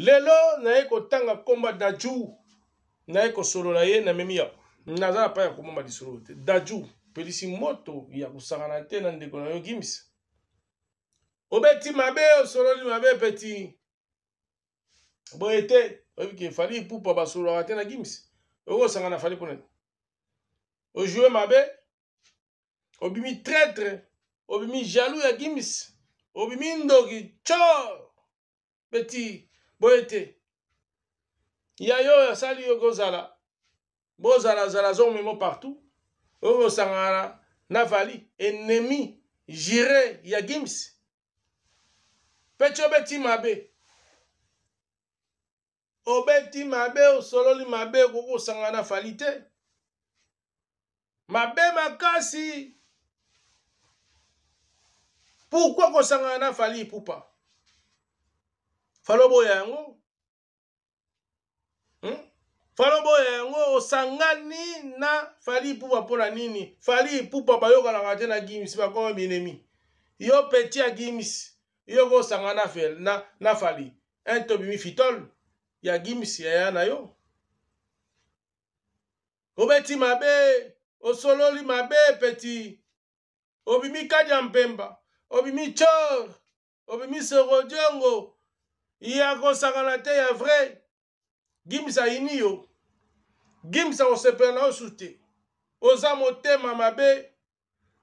lelo naye kotanga komba daju naye kosolola ye namemi yango naza na pai ya komoma lisolo te daju pelisi moto ya kosangana te na ndeko na yo gimisa obeti mabe osololi mabe peti boye te oyebike fali ipupa basololaka te na gimisa okosangana fali mpona te ojue mabe obimi traître obimi jaloux ya gimisa obimi ndoki tyor peti boye te yaye oyo asali yo kozala bozalazala zomemo partout oyo kosangana na vali ennemi jire ya gims mpe ti obeti mabe obeti mabe osololi mabe okoki kosangana na fali te mabe makasi pourkui kosangana na fali pupa faloboya yango hmm? faloboya yango osangani na fali ipupa mpona nini fali ipupa bayokanaka te na gimisi bakoma binemi yo peti ya gimisi yo kosanga na, fel, na, na fali intobimi fitole ya gimisi yaya na yo obeti mabe osololi mabe peti obimi kadi ya mpemba obimi chor obimi serodiongo ya kosakana te ya vrai gimisa yini yo gimisa kosepela na osu te oza motema mabe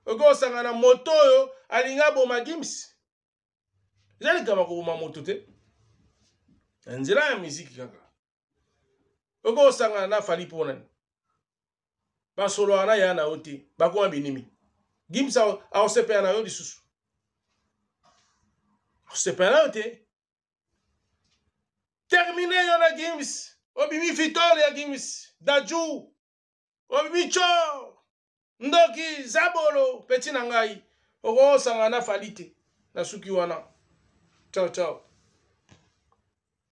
okosangana moto oyo alingi aboma gimisi eza likama koboma moto te na nzela ya miziki kaka okosangana na fali mponani basolo wana ya na yo te bakoma binimi gimisa akosepela na yo lisusu akosepela na yo te termine yona gims obimi vitole ya gims daju obimi cor ndoki zabolo peti na ngai okosangana fali te na suki wana ciao ciao